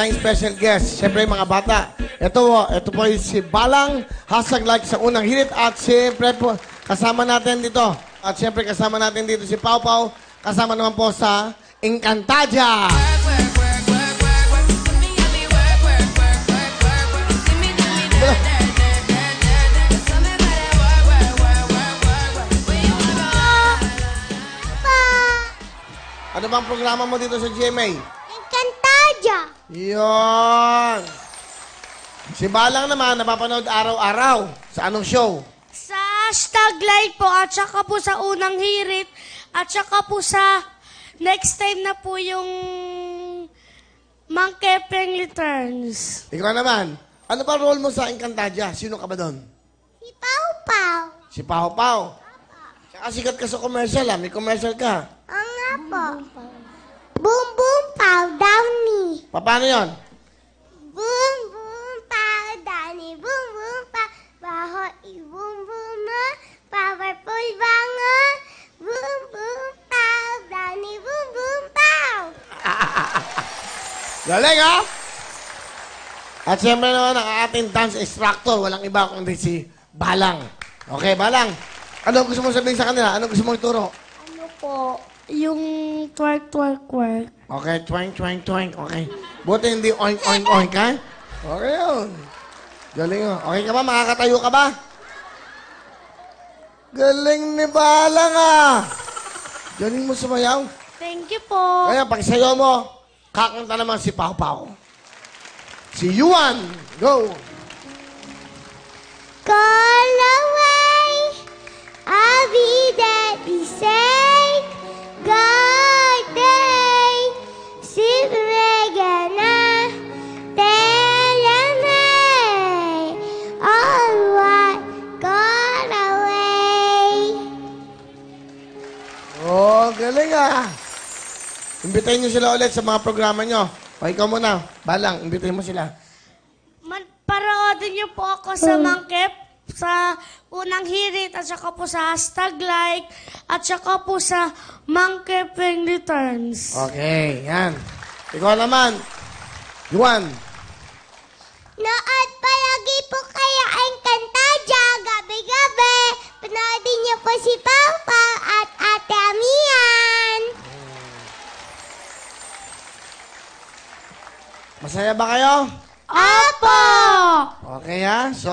tayong special guest. Siyempre, mga bata. Ito, ito po yung si Balang, hashtag like sa unang hirit. At siyempre po, kasama natin dito. At siyempre, kasama natin dito si Pau Pau. Kasama naman po sa Encantadia. Ano bang programa mo dito sa GMA? Dadya. Yun. Si Balang naman, napapanood araw-araw. Sa anong show? Sa hashtag live po, at saka po sa unang hirit, at saka po sa next time na po yung Mang Kepeng Returns. Ikaw naman, ano pa role mo sa Encantadia? Sino ka ba doon? Si Pau Pau. Si Pau Pau? Saka sikat ka sa commercial ah. May commercial ka. Ang nga po. Boom Boom Pau Paano yon? Boom, boom, power, Danny. Boom, boom, pa Baho, boom boom, Powerful banga. Boom, boom, power, Danny. Boom, boom, power. Galing, ha? Ah! At siyempre naman, ang ating dance instructor, walang iba kundi si Balang. Okay, Balang. Ano gusto mong sabihin sa kanila? Ano gusto mong ituro? Ano po, yung twerk, twerk, twerk. Okay, twang, twang, twang. Okay. Buti hindi oink, oink, oink, ha? Okay yun. Galing yun. Okay ka ba? Makakatayo ka ba? Galing ni Balang, ah. Galing mo sumayaw. Thank you po. Kaya pag sayo mo, kakanta naman si Pao Pau. Si Yuan, go! Call away, I'll be there, be safe, God. Imbitahin niyo sila ulit sa mga programa niyo. O ikaw muna, balang, imbitahin mo sila. Man, paraodin nyo po ako sa ah. Mangkep, sa unang hirit, at saka po sa hashtag like, at saka po sa Mangkep Returns. Okay, yan. Ikaw naman, Juan. Masaya ba kayo? Opo! Okay ha? So,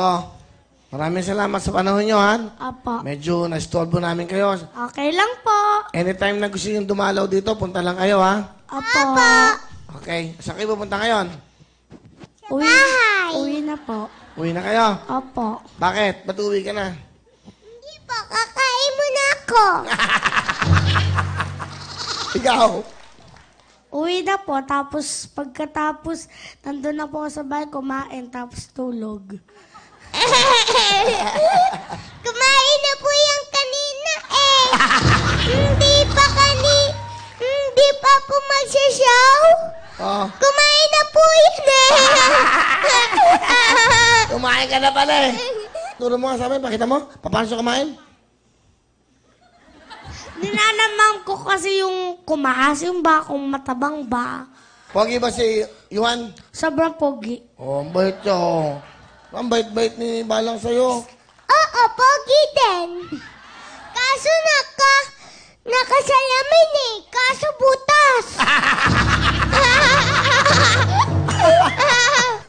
maraming salamat sa panahon nyo ha. Opo. Medyo na-stolbo namin kayo. Okay lang po. Anytime na gusto nyo dumalaw dito, punta lang kayo ha. Opo. Opo. Okay. Saan kayo pupunta ngayon? Uwi, uwi na po. Uwi na kayo? Opo. Bakit? Ba't uwi ka na? Hindi po, kakain muna ako. Ikaw? Uwi na po, tapos pagkatapos, nandun na po ako sa bahay, kumain, tapos tulog. Kumain na po yung kanina eh. Hindi pa kani, hindi pa po magsisyaw. Oh. Kumain na po yun eh. Kumain ka na pala eh. Turo mo nga sa amin, pakita mo, paano siya kumain? Ninanamam ko kasi yung kumahas, yung bakong matabang ba. Pogi ba si Juan? Sobrang pogi. Oh, ang bait niya, oh. Ang bait-bait ni Balang sa'yo. Oo, pogi din. Kaso naka, nakasalamin eh. Kaso butas.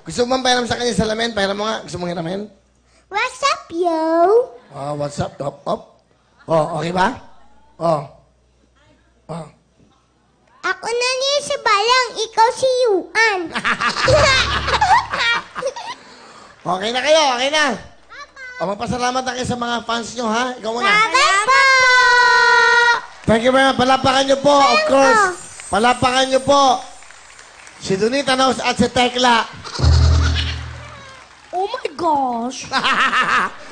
Gusto mo bang pahiram sa kanya salamin? Pahiram mo nga. Gusto mo hiramin? What's up, yo? Ah, what's up? top up. Oh, okay ba? Oh. Oh. Ako na ni si Balang, ikaw si Yuan. okay na kayo, okay na. O, ah, magpasalamat na kayo sa mga fans nyo, ha? Ikaw muna. Salamat po! Thank you very much. Palapakan nyo po, of course. Palapakan nyo po. Si Donita Naus at si Tekla. Oh my gosh!